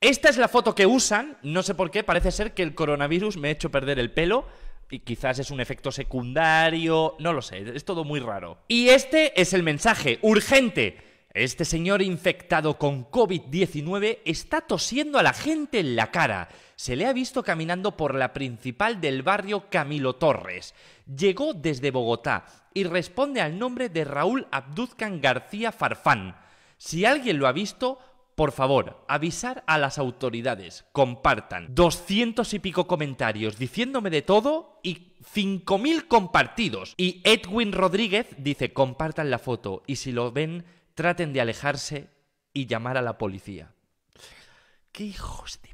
Esta es la foto que usan, no sé por qué, parece ser que el coronavirus me ha hecho perder el pelo. Y quizás es un efecto secundario, no lo sé, es todo muy raro. Y este es el mensaje, urgente. Este señor infectado con COVID-19 está tosiendo a la gente en la cara. Se le ha visto caminando por la principal del barrio Camilo Torres. Llegó desde Bogotá y responde al nombre de Raúl Abduzcan García Farfán. Si alguien lo ha visto, por favor, avisar a las autoridades, compartan. 200 y pico comentarios diciéndome de todo y 5.000 compartidos. Y Edwin Rodríguez dice, compartan la foto y si lo ven, traten de alejarse y llamar a la policía. ¡Qué hijos de